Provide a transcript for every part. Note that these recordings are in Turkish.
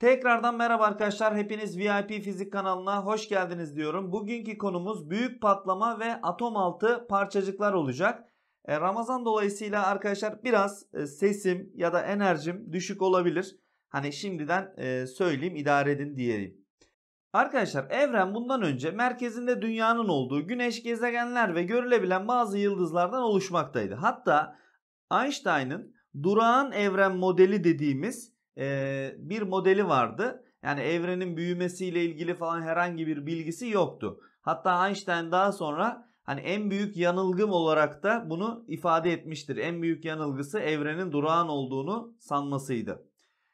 Tekrardan merhaba arkadaşlar. Hepiniz VIP Fizik kanalına hoş geldiniz diyorum. Bugünkü konumuz büyük patlama ve atom altı parçacıklar olacak. E, Ramazan dolayısıyla arkadaşlar biraz e, sesim ya da enerjim düşük olabilir. Hani şimdiden e, söyleyeyim idare edin diyeyim. Arkadaşlar evren bundan önce merkezinde dünyanın olduğu güneş, gezegenler ve görülebilen bazı yıldızlardan oluşmaktaydı. Hatta Einstein'ın durağan evren modeli dediğimiz e, bir modeli vardı. Yani evrenin büyümesiyle ilgili falan herhangi bir bilgisi yoktu. Hatta Einstein daha sonra hani en büyük yanılgım olarak da bunu ifade etmiştir. En büyük yanılgısı evrenin durağan olduğunu sanmasıydı.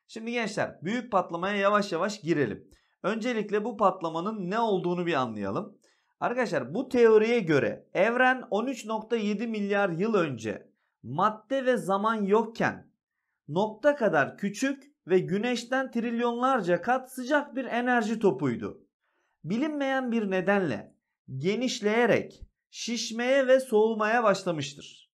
Şimdi gençler büyük patlamaya yavaş yavaş girelim. Öncelikle bu patlamanın ne olduğunu bir anlayalım. Arkadaşlar bu teoriye göre evren 13.7 milyar yıl önce madde ve zaman yokken nokta kadar küçük ve güneşten trilyonlarca kat sıcak bir enerji topuydu. Bilinmeyen bir nedenle genişleyerek şişmeye ve soğumaya başlamıştır.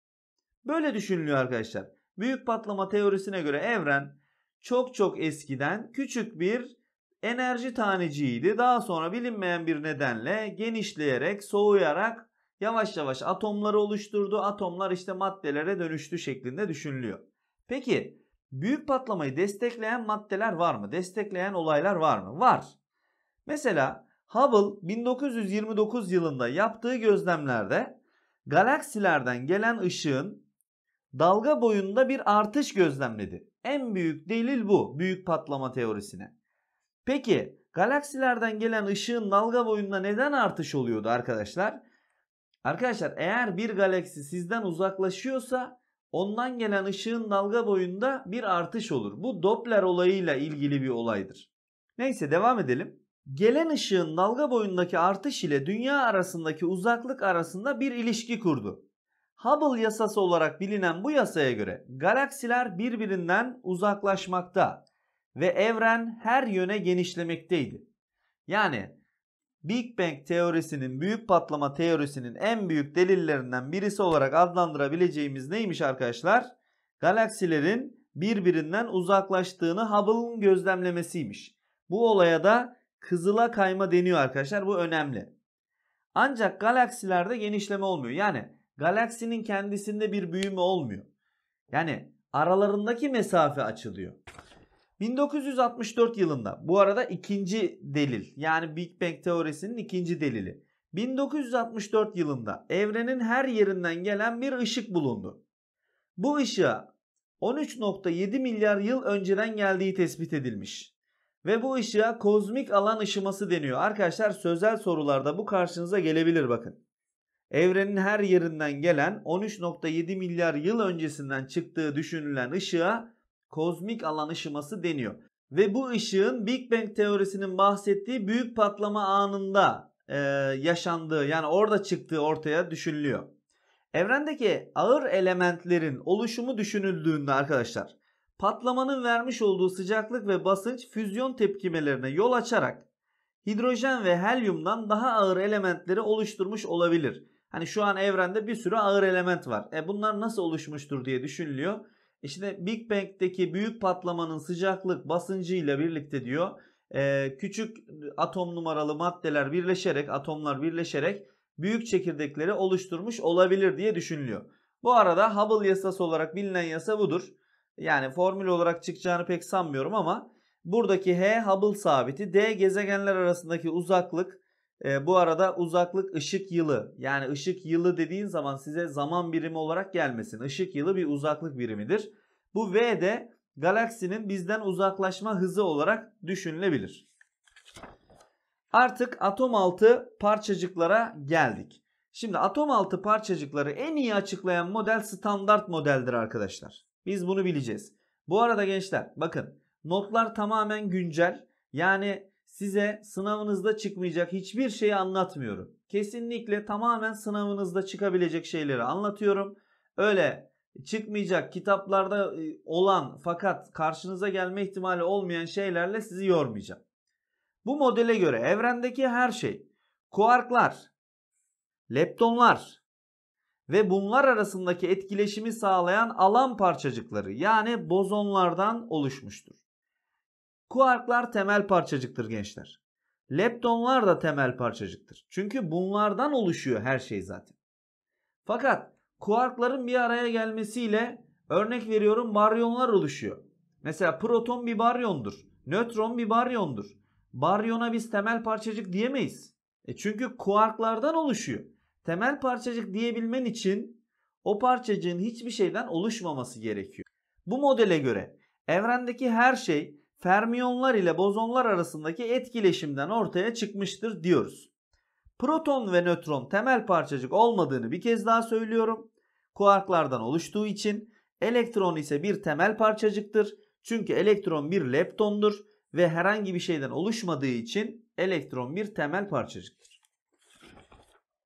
Böyle düşünülüyor arkadaşlar. Büyük patlama teorisine göre evren çok çok eskiden küçük bir enerji taneciydi. Daha sonra bilinmeyen bir nedenle genişleyerek, soğuyarak yavaş yavaş atomları oluşturdu. Atomlar işte maddelere dönüştü şeklinde düşünülüyor. Peki büyük patlamayı destekleyen maddeler var mı? Destekleyen olaylar var mı? Var. Mesela Hubble 1929 yılında yaptığı gözlemlerde galaksilerden gelen ışığın dalga boyunda bir artış gözlemledi. En büyük delil bu büyük patlama teorisine. Peki galaksilerden gelen ışığın dalga boyunda neden artış oluyordu arkadaşlar? Arkadaşlar eğer bir galaksi sizden uzaklaşıyorsa ondan gelen ışığın dalga boyunda bir artış olur. Bu Doppler olayıyla ilgili bir olaydır. Neyse devam edelim. Gelen ışığın dalga boyundaki artış ile dünya arasındaki uzaklık arasında bir ilişki kurdu. Hubble yasası olarak bilinen bu yasaya göre galaksiler birbirinden uzaklaşmakta ve evren her yöne genişlemekteydi. Yani Big Bang teorisinin büyük patlama teorisinin en büyük delillerinden birisi olarak adlandırabileceğimiz neymiş arkadaşlar? Galaksilerin birbirinden uzaklaştığını Hubble'ın gözlemlemesiymiş. Bu olaya da kızıla kayma deniyor arkadaşlar. Bu önemli. Ancak galaksilerde genişleme olmuyor. Yani galaksinin kendisinde bir büyüme olmuyor. Yani aralarındaki mesafe açılıyor. 1964 yılında bu arada ikinci delil yani Big Bang teorisinin ikinci delili. 1964 yılında evrenin her yerinden gelen bir ışık bulundu. Bu ışığa 13.7 milyar yıl önceden geldiği tespit edilmiş. Ve bu ışığa kozmik alan ışıması deniyor. Arkadaşlar sözel sorularda bu karşınıza gelebilir bakın. Evrenin her yerinden gelen 13.7 milyar yıl öncesinden çıktığı düşünülen ışığa kozmik alan ışıması deniyor. Ve bu ışığın Big Bang teorisinin bahsettiği büyük patlama anında e, yaşandığı yani orada çıktığı ortaya düşünülüyor. Evrendeki ağır elementlerin oluşumu düşünüldüğünde arkadaşlar patlamanın vermiş olduğu sıcaklık ve basınç füzyon tepkimelerine yol açarak hidrojen ve helyumdan daha ağır elementleri oluşturmuş olabilir. Hani şu an evrende bir sürü ağır element var. E bunlar nasıl oluşmuştur diye düşünülüyor. İşte Big Bang'deki büyük patlamanın sıcaklık basıncıyla birlikte diyor e, küçük atom numaralı maddeler birleşerek atomlar birleşerek büyük çekirdekleri oluşturmuş olabilir diye düşünülüyor. Bu arada Hubble yasası olarak bilinen yasa budur. Yani formül olarak çıkacağını pek sanmıyorum ama buradaki H Hubble sabiti D gezegenler arasındaki uzaklık e, bu arada uzaklık ışık yılı. Yani ışık yılı dediğin zaman size zaman birimi olarak gelmesin. Işık yılı bir uzaklık birimidir. Bu V de galaksinin bizden uzaklaşma hızı olarak düşünülebilir. Artık atom altı parçacıklara geldik. Şimdi atom altı parçacıkları en iyi açıklayan model standart modeldir arkadaşlar. Biz bunu bileceğiz. Bu arada gençler bakın notlar tamamen güncel. Yani Size sınavınızda çıkmayacak hiçbir şeyi anlatmıyorum. Kesinlikle tamamen sınavınızda çıkabilecek şeyleri anlatıyorum. Öyle çıkmayacak kitaplarda e, olan fakat karşınıza gelme ihtimali olmayan şeylerle sizi yormayacağım. Bu modele göre evrendeki her şey kuarklar, leptonlar ve bunlar arasındaki etkileşimi sağlayan alan parçacıkları yani bozonlardan oluşmuştur. Kuarklar temel parçacıktır gençler. Leptonlar da temel parçacıktır. Çünkü bunlardan oluşuyor her şey zaten. Fakat kuarkların bir araya gelmesiyle örnek veriyorum baryonlar oluşuyor. Mesela proton bir baryondur. Nötron bir baryondur. Baryona biz temel parçacık diyemeyiz. E çünkü kuarklardan oluşuyor. Temel parçacık diyebilmen için o parçacığın hiçbir şeyden oluşmaması gerekiyor. Bu modele göre evrendeki her şey fermiyonlar ile bozonlar arasındaki etkileşimden ortaya çıkmıştır diyoruz. Proton ve nötron temel parçacık olmadığını bir kez daha söylüyorum. Kuarklardan oluştuğu için elektron ise bir temel parçacıktır. Çünkü elektron bir leptondur ve herhangi bir şeyden oluşmadığı için elektron bir temel parçacıktır.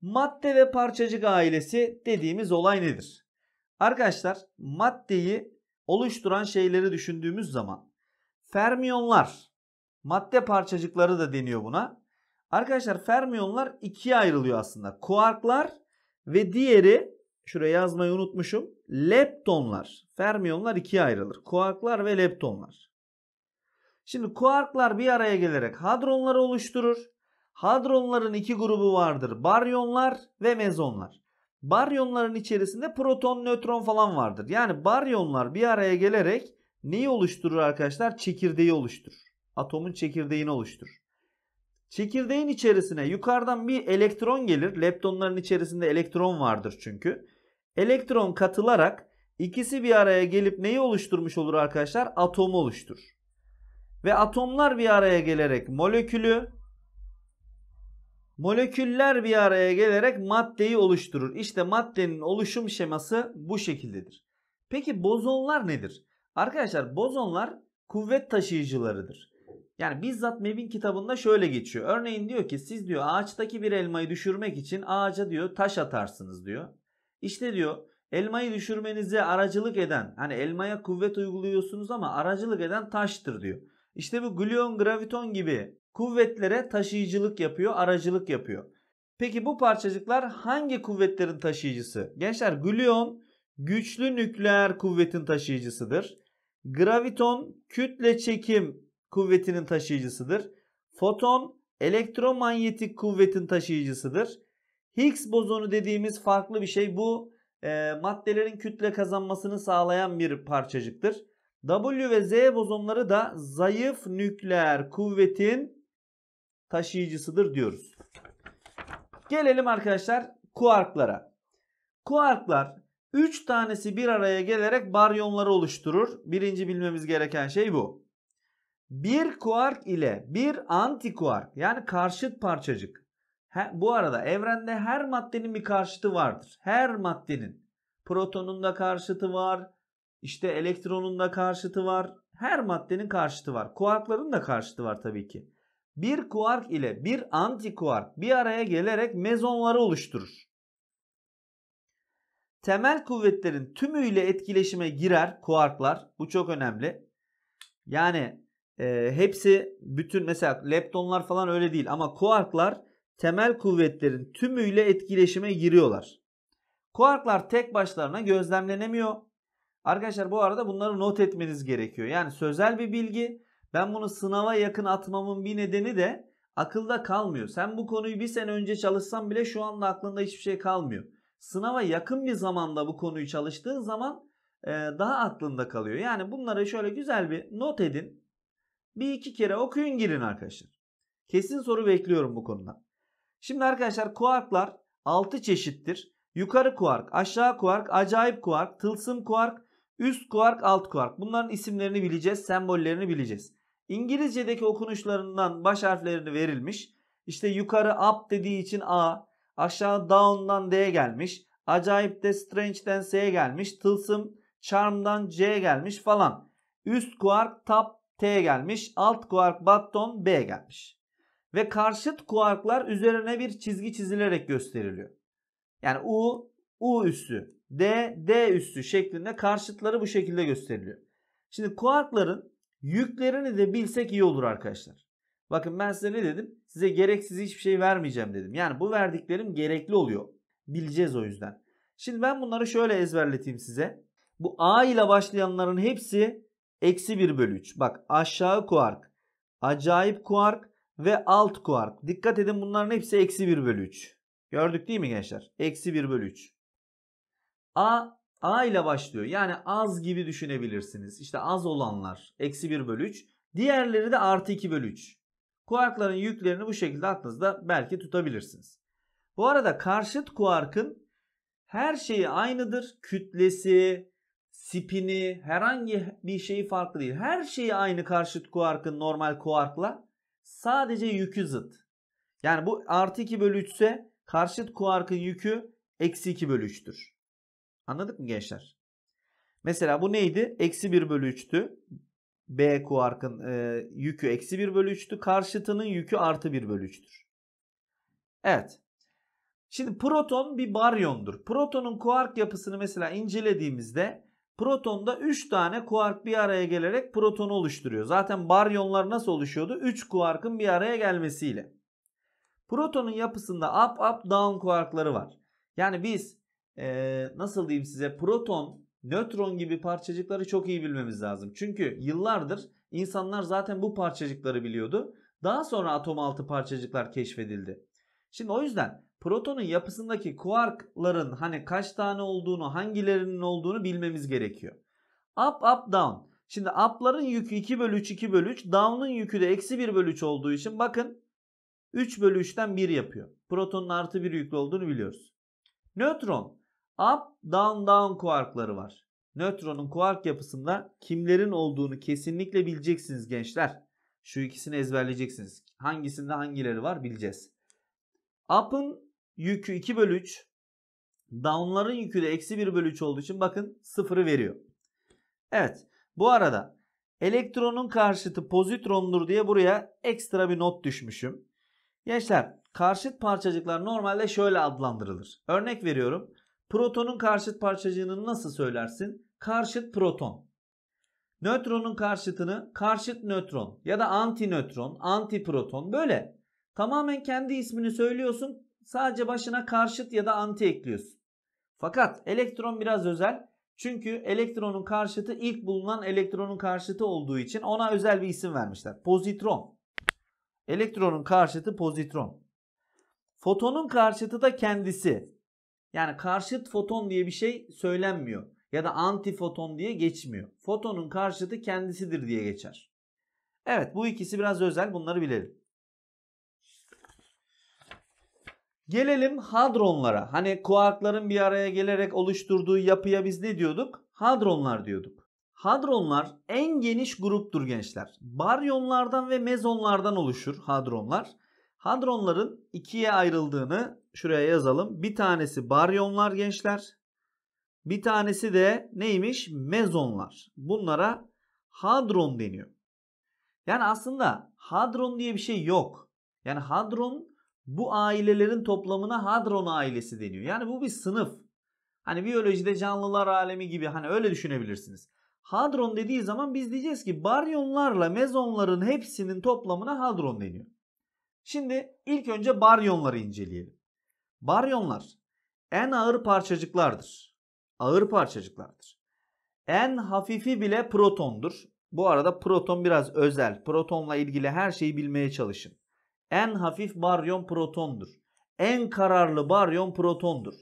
Madde ve parçacık ailesi dediğimiz olay nedir? Arkadaşlar maddeyi oluşturan şeyleri düşündüğümüz zaman Fermiyonlar. Madde parçacıkları da deniyor buna. Arkadaşlar fermiyonlar ikiye ayrılıyor aslında. Kuarklar ve diğeri şuraya yazmayı unutmuşum. Leptonlar. Fermiyonlar ikiye ayrılır. Kuarklar ve leptonlar. Şimdi kuarklar bir araya gelerek hadronları oluşturur. Hadronların iki grubu vardır. Baryonlar ve mezonlar. Baryonların içerisinde proton, nötron falan vardır. Yani baryonlar bir araya gelerek Neyi oluşturur arkadaşlar? Çekirdeği oluşturur. Atomun çekirdeğini oluşturur. Çekirdeğin içerisine yukarıdan bir elektron gelir. Leptonların içerisinde elektron vardır çünkü. Elektron katılarak ikisi bir araya gelip neyi oluşturmuş olur arkadaşlar? Atomu oluşturur. Ve atomlar bir araya gelerek molekülü, moleküller bir araya gelerek maddeyi oluşturur. İşte maddenin oluşum şeması bu şekildedir. Peki bozonlar nedir? Arkadaşlar bozonlar kuvvet taşıyıcılarıdır. Yani bizzat Mevin kitabında şöyle geçiyor. Örneğin diyor ki siz diyor ağaçtaki bir elmayı düşürmek için ağaca diyor taş atarsınız diyor. İşte diyor elmayı düşürmenize aracılık eden hani elmaya kuvvet uyguluyorsunuz ama aracılık eden taştır diyor. İşte bu gluon graviton gibi kuvvetlere taşıyıcılık yapıyor, aracılık yapıyor. Peki bu parçacıklar hangi kuvvetlerin taşıyıcısı? Gençler gluon güçlü nükleer kuvvetin taşıyıcısıdır. Graviton kütle çekim kuvvetinin taşıyıcısıdır. Foton elektromanyetik kuvvetin taşıyıcısıdır. Higgs bozonu dediğimiz farklı bir şey. Bu e, maddelerin kütle kazanmasını sağlayan bir parçacıktır. W ve Z bozonları da zayıf nükleer kuvvetin taşıyıcısıdır diyoruz. Gelelim arkadaşlar kuarklara. Kuarklar 3 tanesi bir araya gelerek baryonları oluşturur. Birinci bilmemiz gereken şey bu. Bir kuark ile bir antikuark yani karşıt parçacık. He, bu arada evrende her maddenin bir karşıtı vardır. Her maddenin. Protonun da karşıtı var. İşte elektronun da karşıtı var. Her maddenin karşıtı var. Kuarkların da karşıtı var tabii ki. Bir kuark ile bir antikuark bir araya gelerek mezonları oluşturur temel kuvvetlerin tümüyle etkileşime girer kuarklar. Bu çok önemli. Yani e, hepsi bütün mesela leptonlar falan öyle değil ama kuarklar temel kuvvetlerin tümüyle etkileşime giriyorlar. Kuarklar tek başlarına gözlemlenemiyor. Arkadaşlar bu arada bunları not etmeniz gerekiyor. Yani sözel bir bilgi. Ben bunu sınava yakın atmamın bir nedeni de akılda kalmıyor. Sen bu konuyu bir sene önce çalışsan bile şu anda aklında hiçbir şey kalmıyor sınava yakın bir zamanda bu konuyu çalıştığın zaman e, daha aklında kalıyor. Yani bunları şöyle güzel bir not edin. Bir iki kere okuyun girin arkadaşlar. Kesin soru bekliyorum bu konuda. Şimdi arkadaşlar kuarklar 6 çeşittir. Yukarı kuark, aşağı kuark, acayip kuark, tılsım kuark, üst kuark, alt kuark. Bunların isimlerini bileceğiz, sembollerini bileceğiz. İngilizce'deki okunuşlarından baş harflerini verilmiş. İşte yukarı up dediği için A, Aşağı Down'dan D'ye gelmiş. Acayip de Strange'den S'ye gelmiş. Tılsım Charm'dan C'ye gelmiş falan. Üst kuark top T'ye gelmiş. Alt kuark Batton B'ye gelmiş. Ve karşıt kuarklar üzerine bir çizgi çizilerek gösteriliyor. Yani U, U üssü, D, D üssü şeklinde karşıtları bu şekilde gösteriliyor. Şimdi kuarkların yüklerini de bilsek iyi olur arkadaşlar. Bakın ben size ne dedim? Size gereksiz hiçbir şey vermeyeceğim dedim. Yani bu verdiklerim gerekli oluyor. Bileceğiz o yüzden. Şimdi ben bunları şöyle ezberleteyim size. Bu A ile başlayanların hepsi eksi 1 bölü 3. Bak aşağı kuark, acayip kuark ve alt kuark. Dikkat edin bunların hepsi eksi 1 bölü 3. Gördük değil mi gençler? Eksi 1 bölü 3. A, A ile başlıyor. Yani az gibi düşünebilirsiniz. İşte az olanlar eksi 1 bölü 3. Diğerleri de artı 2 bölü 3. Kuarkların yüklerini bu şekilde aklınızda belki tutabilirsiniz. Bu arada karşıt kuarkın her şeyi aynıdır. Kütlesi, spini, herhangi bir şeyi farklı değil. Her şeyi aynı karşıt kuarkın normal kuarkla. Sadece yükü zıt. Yani bu artı 2 bölü 3 ise karşıt kuarkın yükü eksi 2 bölü 3'tür. Anladık mı gençler? Mesela bu neydi? Eksi 1 bölü 3'tü. B kuarkın e, yükü eksi 1 bölü 3'tü. Karşıtının yükü artı 1 bölü 3'tür. Evet. Şimdi proton bir baryondur. Protonun kuark yapısını mesela incelediğimizde protonda 3 tane kuark bir araya gelerek protonu oluşturuyor. Zaten baryonlar nasıl oluşuyordu? 3 kuarkın bir araya gelmesiyle. Protonun yapısında up up down kuarkları var. Yani biz ee, nasıl diyeyim size proton nötron gibi parçacıkları çok iyi bilmemiz lazım. Çünkü yıllardır insanlar zaten bu parçacıkları biliyordu. Daha sonra atom altı parçacıklar keşfedildi. Şimdi o yüzden protonun yapısındaki kuarkların hani kaç tane olduğunu, hangilerinin olduğunu bilmemiz gerekiyor. Up up down. Şimdi up'ların yükü 2 bölü 3 2 bölü 3. Down'ın yükü de eksi 1 bölü 3 olduğu için bakın 3 bölü 3'ten 1 yapıyor. Protonun artı 1 yüklü olduğunu biliyoruz. Nötron Up, down, down kuarkları var. Nötronun kuark yapısında kimlerin olduğunu kesinlikle bileceksiniz gençler. Şu ikisini ezberleyeceksiniz. Hangisinde hangileri var bileceğiz. Up'ın yükü 2 bölü 3. Down'ların yükü de eksi 1 bölü 3 olduğu için bakın sıfırı veriyor. Evet bu arada elektronun karşıtı pozitrondur diye buraya ekstra bir not düşmüşüm. Gençler karşıt parçacıklar normalde şöyle adlandırılır. Örnek veriyorum. Protonun karşıt parçacığını nasıl söylersin? Karşıt proton. Nötronun karşıtını karşıt nötron ya da anti nötron, anti proton böyle. Tamamen kendi ismini söylüyorsun. Sadece başına karşıt ya da anti ekliyorsun. Fakat elektron biraz özel. Çünkü elektronun karşıtı ilk bulunan elektronun karşıtı olduğu için ona özel bir isim vermişler. Pozitron. Elektronun karşıtı pozitron. Fotonun karşıtı da kendisi. Yani karşıt foton diye bir şey söylenmiyor ya da antifoton diye geçmiyor. Fotonun karşıtı kendisidir diye geçer. Evet bu ikisi biraz özel bunları bilelim. Gelelim hadronlara. Hani kuarkların bir araya gelerek oluşturduğu yapıya biz ne diyorduk? Hadronlar diyorduk. Hadronlar en geniş gruptur gençler. Baryonlardan ve mezonlardan oluşur hadronlar. Hadronların ikiye ayrıldığını şuraya yazalım. Bir tanesi baryonlar gençler. Bir tanesi de neymiş? Mezonlar. Bunlara hadron deniyor. Yani aslında hadron diye bir şey yok. Yani hadron bu ailelerin toplamına hadron ailesi deniyor. Yani bu bir sınıf. Hani biyolojide canlılar alemi gibi hani öyle düşünebilirsiniz. Hadron dediği zaman biz diyeceğiz ki baryonlarla mezonların hepsinin toplamına hadron deniyor. Şimdi ilk önce baryonları inceleyelim. Baryonlar en ağır parçacıklardır. Ağır parçacıklardır. En hafifi bile protondur. Bu arada proton biraz özel. Protonla ilgili her şeyi bilmeye çalışın. En hafif baryon protondur. En kararlı baryon protondur.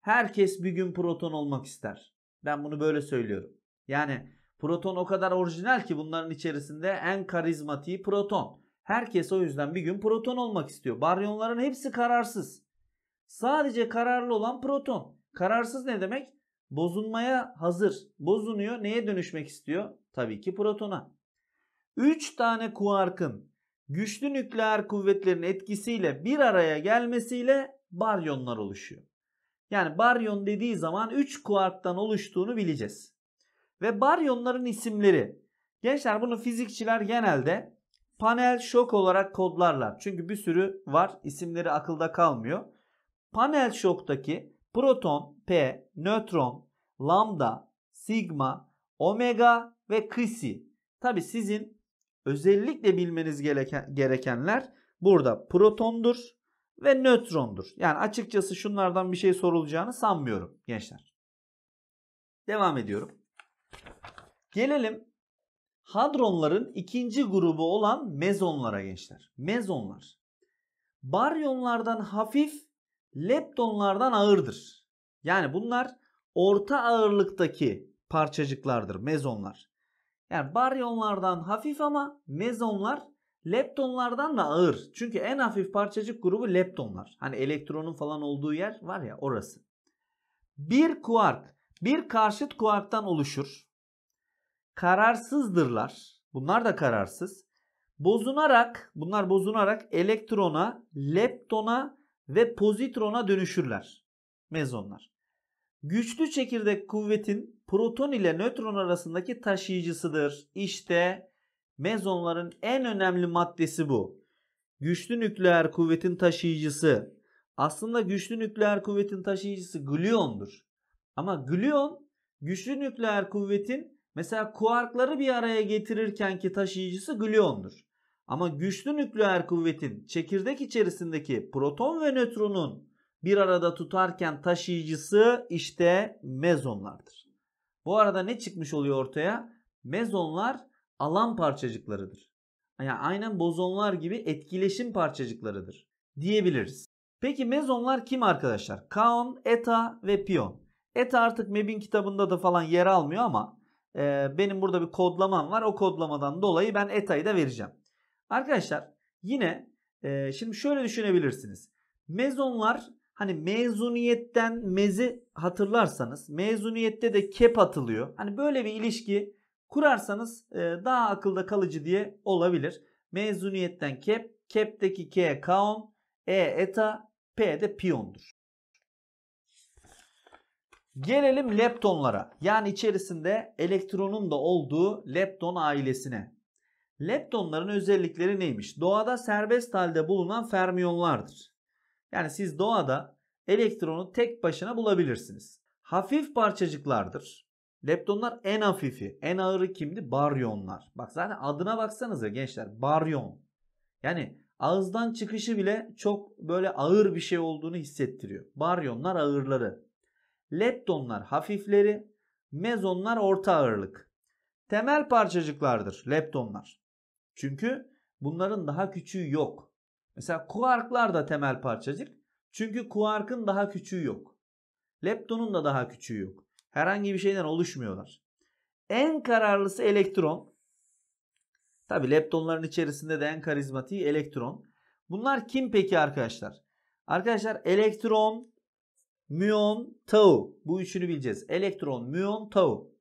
Herkes bir gün proton olmak ister. Ben bunu böyle söylüyorum. Yani proton o kadar orijinal ki bunların içerisinde en karizmatiği proton. Herkes o yüzden bir gün proton olmak istiyor. Baryonların hepsi kararsız. Sadece kararlı olan proton. Kararsız ne demek? Bozulmaya hazır. Bozunuyor. Neye dönüşmek istiyor? Tabii ki protona. 3 tane kuarkın güçlü nükleer kuvvetlerin etkisiyle bir araya gelmesiyle baryonlar oluşuyor. Yani baryon dediği zaman 3 kuarktan oluştuğunu bileceğiz. Ve baryonların isimleri. Gençler bunu fizikçiler genelde panel şok olarak kodlarlar. Çünkü bir sürü var isimleri akılda kalmıyor. Panel şoktaki proton, P, nötron, lambda, sigma, omega ve veksi. Tabi sizin özellikle bilmeniz gerekenler burada protondur ve nötrondur. Yani açıkçası şunlardan bir şey sorulacağını sanmıyorum gençler. Devam ediyorum. Gelelim hadronların ikinci grubu olan mezonlara gençler. Mezonlar. Baryonlardan hafif leptonlardan ağırdır. Yani bunlar orta ağırlıktaki parçacıklardır, mezonlar. Yani baryonlardan hafif ama mezonlar leptonlardan da ağır. Çünkü en hafif parçacık grubu leptonlar. Hani elektronun falan olduğu yer var ya orası. Bir kuark, bir karşıt kuarktan oluşur. Kararsızdırlar. Bunlar da kararsız. Bozunarak, bunlar bozunarak elektrona, leptona ve pozitrona dönüşürler. Mezonlar. Güçlü çekirdek kuvvetin proton ile nötron arasındaki taşıyıcısıdır. İşte mezonların en önemli maddesi bu. Güçlü nükleer kuvvetin taşıyıcısı. Aslında güçlü nükleer kuvvetin taşıyıcısı gluondur. Ama gluon güçlü nükleer kuvvetin mesela kuarkları bir araya getirirkenki taşıyıcısı gluondur. Ama güçlü nükleer kuvvetin çekirdek içerisindeki proton ve nötronun bir arada tutarken taşıyıcısı işte mezonlardır. Bu arada ne çıkmış oluyor ortaya? Mezonlar alan parçacıklarıdır. Yani aynen bozonlar gibi etkileşim parçacıklarıdır diyebiliriz. Peki mezonlar kim arkadaşlar? Kaon, eta ve piyon. Eta artık MEB'in kitabında da falan yer almıyor ama e, benim burada bir kodlamam var. O kodlamadan dolayı ben eta'yı da vereceğim. Arkadaşlar yine e, şimdi şöyle düşünebilirsiniz. Mezonlar hani mezuniyetten mezi hatırlarsanız mezuniyette de kep atılıyor. Hani böyle bir ilişki kurarsanız e, daha akılda kalıcı diye olabilir. Mezuniyetten kep, kepteki k kaon, e eta, p de piyondur. Gelelim leptonlara. Yani içerisinde elektronun da olduğu lepton ailesine. Leptonların özellikleri neymiş? Doğada serbest halde bulunan fermiyonlardır. Yani siz doğada elektronu tek başına bulabilirsiniz. Hafif parçacıklardır. Leptonlar en hafifi. En ağırı kimdi? Baryonlar. Bak zaten adına baksanıza gençler. Baryon. Yani ağızdan çıkışı bile çok böyle ağır bir şey olduğunu hissettiriyor. Baryonlar ağırları. Leptonlar hafifleri. Mezonlar orta ağırlık. Temel parçacıklardır leptonlar. Çünkü bunların daha küçüğü yok. Mesela kuarklar da temel parçacık. Çünkü kuarkın daha küçüğü yok. Leptonun da daha küçüğü yok. Herhangi bir şeyden oluşmuyorlar. En kararlısı elektron. Tabi leptonların içerisinde de en karizmatiği elektron. Bunlar kim peki arkadaşlar? Arkadaşlar elektron, müon, tau. Bu üçünü bileceğiz. Elektron, müon, tau.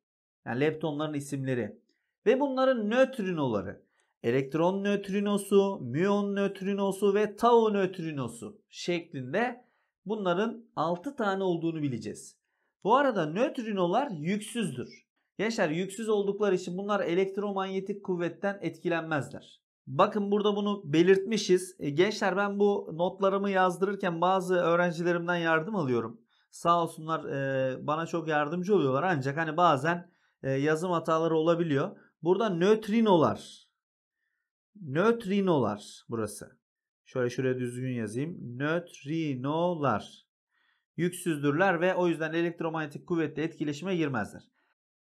Yani leptonların isimleri. Ve bunların nötrinoları elektron nötrinosu, müyon nötrinosu ve tau nötrinosu şeklinde bunların 6 tane olduğunu bileceğiz. Bu arada nötrinolar yüksüzdür. Gençler yüksüz oldukları için bunlar elektromanyetik kuvvetten etkilenmezler. Bakın burada bunu belirtmişiz. E, gençler ben bu notlarımı yazdırırken bazı öğrencilerimden yardım alıyorum. Sağ olsunlar e, bana çok yardımcı oluyorlar ancak hani bazen e, yazım hataları olabiliyor. Burada nötrinolar Nötrinolar burası. Şöyle şuraya düzgün yazayım. Nötrinolar. Yüksüzdürler ve o yüzden elektromanyetik kuvvetle etkileşime girmezler.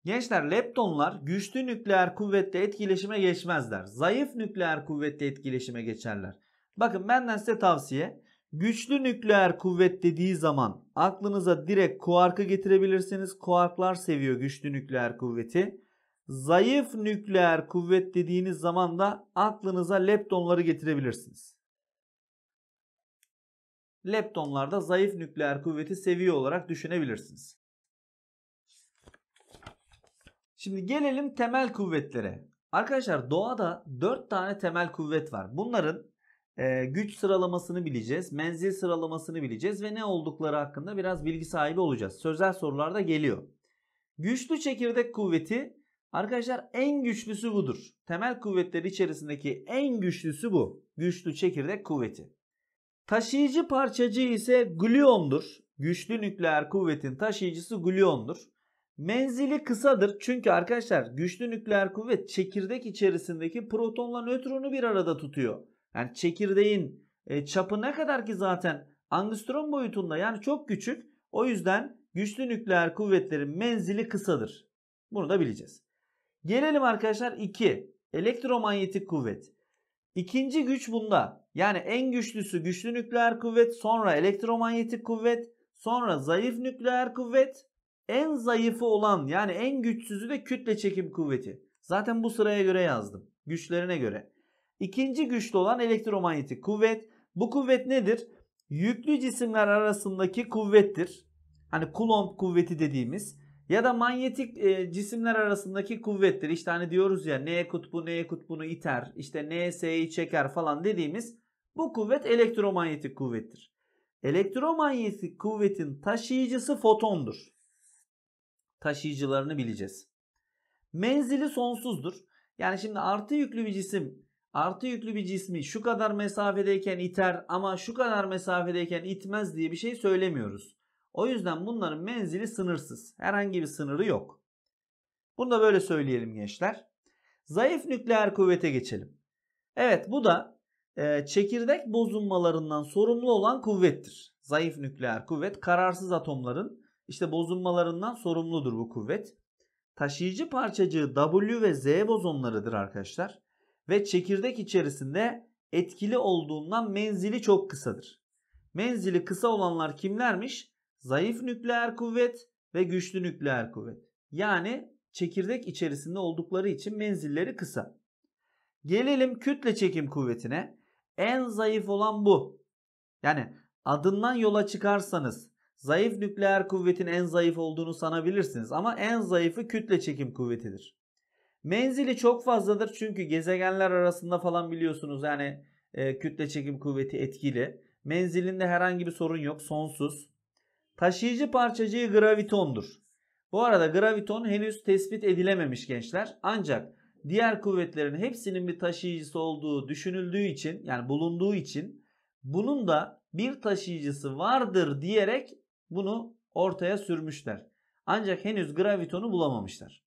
Gençler leptonlar güçlü nükleer kuvvetle etkileşime geçmezler. Zayıf nükleer kuvvetle etkileşime geçerler. Bakın benden size tavsiye. Güçlü nükleer kuvvet dediği zaman aklınıza direkt kuarkı getirebilirsiniz. Kuarklar seviyor güçlü nükleer kuvveti. Zayıf nükleer kuvvet dediğiniz zaman da aklınıza leptonları getirebilirsiniz. Leptonlarda zayıf nükleer kuvveti seviye olarak düşünebilirsiniz. Şimdi gelelim temel kuvvetlere. Arkadaşlar doğada 4 tane temel kuvvet var. Bunların e, güç sıralamasını bileceğiz, menzil sıralamasını bileceğiz ve ne oldukları hakkında biraz bilgi sahibi olacağız. Sözel sorularda geliyor. Güçlü çekirdek kuvveti Arkadaşlar en güçlüsü budur. Temel kuvvetler içerisindeki en güçlüsü bu. Güçlü çekirdek kuvveti. Taşıyıcı parçacığı ise gluondur. Güçlü nükleer kuvvetin taşıyıcısı gluondur. Menzili kısadır çünkü arkadaşlar güçlü nükleer kuvvet çekirdek içerisindeki protonla nötronu bir arada tutuyor. Yani çekirdeğin e, çapı ne kadar ki zaten angstrom boyutunda yani çok küçük. O yüzden güçlü nükleer kuvvetlerin menzili kısadır. Bunu da bileceğiz. Gelelim arkadaşlar 2. Elektromanyetik kuvvet. İkinci güç bunda. Yani en güçlüsü güçlü nükleer kuvvet, sonra elektromanyetik kuvvet, sonra zayıf nükleer kuvvet, en zayıfı olan yani en güçsüzü de kütle çekim kuvveti. Zaten bu sıraya göre yazdım. Güçlerine göre. İkinci güçlü olan elektromanyetik kuvvet. Bu kuvvet nedir? Yüklü cisimler arasındaki kuvvettir. Hani Coulomb kuvveti dediğimiz. Ya da manyetik e, cisimler arasındaki kuvvettir. İşte hani diyoruz ya N kutbu N kutbunu iter. işte N S'yi çeker falan dediğimiz bu kuvvet elektromanyetik kuvvettir. Elektromanyetik kuvvetin taşıyıcısı fotondur. Taşıyıcılarını bileceğiz. Menzili sonsuzdur. Yani şimdi artı yüklü bir cisim artı yüklü bir cismi şu kadar mesafedeyken iter ama şu kadar mesafedeyken itmez diye bir şey söylemiyoruz. O yüzden bunların menzili sınırsız. Herhangi bir sınırı yok. Bunu da böyle söyleyelim gençler. Zayıf nükleer kuvvete geçelim. Evet bu da e, çekirdek bozulmalarından sorumlu olan kuvvettir. Zayıf nükleer kuvvet kararsız atomların işte bozulmalarından sorumludur bu kuvvet. Taşıyıcı parçacığı W ve Z bozonlarıdır arkadaşlar. Ve çekirdek içerisinde etkili olduğundan menzili çok kısadır. Menzili kısa olanlar kimlermiş? zayıf nükleer kuvvet ve güçlü nükleer kuvvet. Yani çekirdek içerisinde oldukları için menzilleri kısa. Gelelim kütle çekim kuvvetine. En zayıf olan bu. Yani adından yola çıkarsanız zayıf nükleer kuvvetin en zayıf olduğunu sanabilirsiniz ama en zayıfı kütle çekim kuvvetidir. Menzili çok fazladır çünkü gezegenler arasında falan biliyorsunuz yani e, kütle çekim kuvveti etkili. Menzilinde herhangi bir sorun yok, sonsuz. Taşıyıcı parçacığı gravitondur. Bu arada graviton henüz tespit edilememiş gençler. Ancak diğer kuvvetlerin hepsinin bir taşıyıcısı olduğu düşünüldüğü için yani bulunduğu için bunun da bir taşıyıcısı vardır diyerek bunu ortaya sürmüşler. Ancak henüz gravitonu bulamamışlar.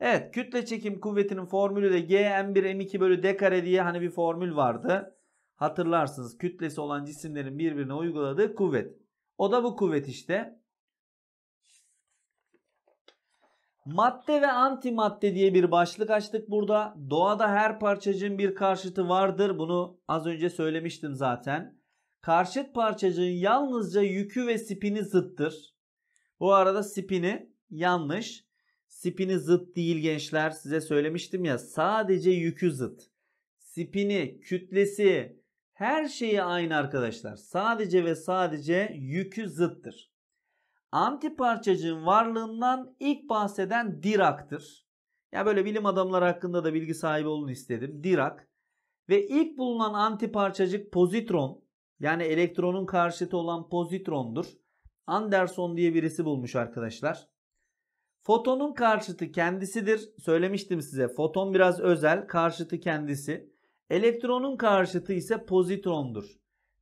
Evet kütle çekim kuvvetinin formülü de Gm1m2 bölü d kare diye hani bir formül vardı. Hatırlarsınız kütlesi olan cisimlerin birbirine uyguladığı kuvvet. O da bu kuvvet işte. Madde ve antimadde diye bir başlık açtık burada. Doğada her parçacığın bir karşıtı vardır. Bunu az önce söylemiştim zaten. Karşıt parçacığın yalnızca yükü ve spini zıttır. Bu arada spini yanlış. Spini zıt değil gençler. Size söylemiştim ya sadece yükü zıt. Spini, kütlesi, her şeyi aynı arkadaşlar. Sadece ve sadece yükü zıttır. Antiparçacığın varlığından ilk bahseden Dirac'tır. Ya böyle bilim adamları hakkında da bilgi sahibi olun istedim. Dirac. Ve ilk bulunan antiparçacık pozitron. Yani elektronun karşıtı olan pozitrondur. Anderson diye birisi bulmuş arkadaşlar. Fotonun karşıtı kendisidir. Söylemiştim size. Foton biraz özel. Karşıtı kendisi. Elektronun karşıtı ise pozitrondur.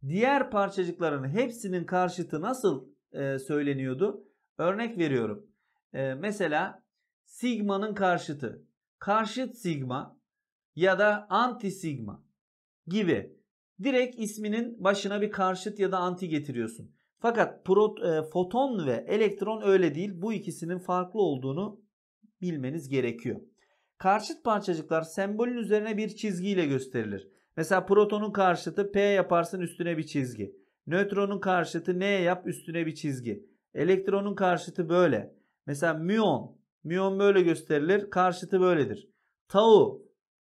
Diğer parçacıkların hepsinin karşıtı nasıl e, söyleniyordu? Örnek veriyorum. E, mesela sigma'nın karşıtı. Karşıt sigma ya da anti sigma gibi. Direkt isminin başına bir karşıt ya da anti getiriyorsun. Fakat prot, e, foton ve elektron öyle değil. Bu ikisinin farklı olduğunu bilmeniz gerekiyor. Karşıt parçacıklar sembolün üzerine bir çizgiyle gösterilir. Mesela protonun karşıtı P yaparsın üstüne bir çizgi. Nötronun karşıtı N yap üstüne bir çizgi. Elektronun karşıtı böyle. Mesela müon. Müon böyle gösterilir. Karşıtı böyledir. Tau.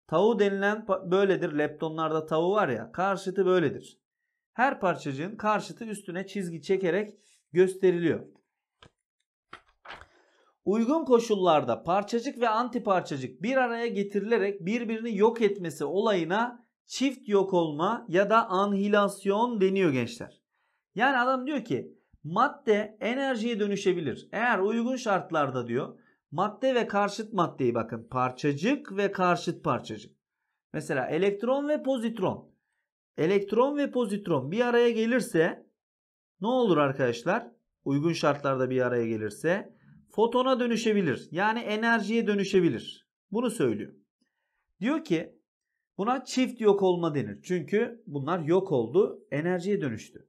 Tau denilen böyledir. Leptonlarda tau var ya. Karşıtı böyledir. Her parçacığın karşıtı üstüne çizgi çekerek gösteriliyor uygun koşullarda parçacık ve antiparçacık bir araya getirilerek birbirini yok etmesi olayına çift yok olma ya da anhilasyon deniyor gençler. Yani adam diyor ki madde enerjiye dönüşebilir. Eğer uygun şartlarda diyor madde ve karşıt maddeyi bakın parçacık ve karşıt parçacık. Mesela elektron ve pozitron. Elektron ve pozitron bir araya gelirse ne olur arkadaşlar? Uygun şartlarda bir araya gelirse fotona dönüşebilir. Yani enerjiye dönüşebilir. Bunu söylüyor. Diyor ki buna çift yok olma denir. Çünkü bunlar yok oldu, enerjiye dönüştü.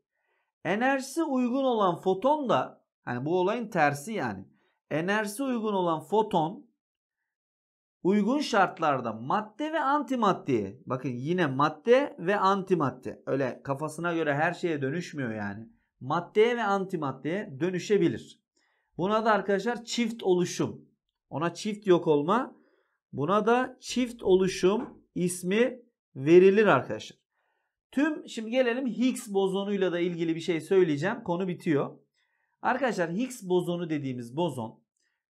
Enerjisi uygun olan foton da hani bu olayın tersi yani. Enerjisi uygun olan foton uygun şartlarda madde ve antimadde. Bakın yine madde ve antimadde. Öyle kafasına göre her şeye dönüşmüyor yani. Maddeye ve antimaddeye dönüşebilir. Buna da arkadaşlar çift oluşum. Ona çift yok olma. Buna da çift oluşum ismi verilir arkadaşlar. Tüm şimdi gelelim Higgs bozonuyla da ilgili bir şey söyleyeceğim. Konu bitiyor. Arkadaşlar Higgs bozonu dediğimiz bozon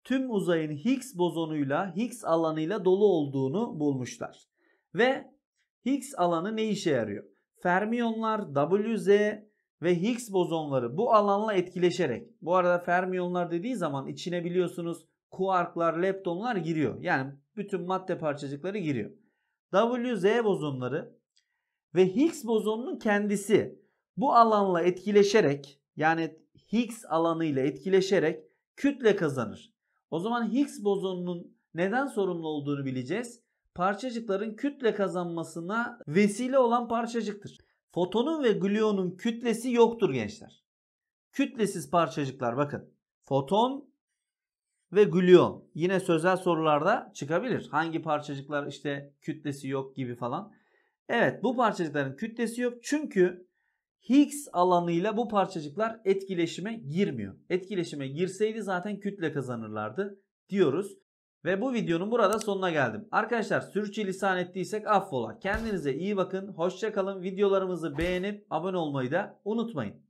tüm uzayın Higgs bozonuyla Higgs alanıyla dolu olduğunu bulmuşlar. Ve Higgs alanı ne işe yarıyor? Fermiyonlar, WZ, ve Higgs bozonları bu alanla etkileşerek bu arada fermiyonlar dediği zaman içine biliyorsunuz kuarklar, leptonlar giriyor. Yani bütün madde parçacıkları giriyor. WZ bozonları ve Higgs bozonunun kendisi bu alanla etkileşerek yani Higgs alanıyla etkileşerek kütle kazanır. O zaman Higgs bozonunun neden sorumlu olduğunu bileceğiz. Parçacıkların kütle kazanmasına vesile olan parçacıktır. Fotonun ve gluonun kütlesi yoktur gençler. Kütlesiz parçacıklar bakın. Foton ve gluon. Yine sözel sorularda çıkabilir. Hangi parçacıklar işte kütlesi yok gibi falan. Evet bu parçacıkların kütlesi yok. Çünkü Higgs alanıyla bu parçacıklar etkileşime girmiyor. Etkileşime girseydi zaten kütle kazanırlardı diyoruz. Ve bu videonun burada sonuna geldim. Arkadaşlar sürçülisan ettiysek affola. Kendinize iyi bakın. Hoşçakalın. Videolarımızı beğenip abone olmayı da unutmayın.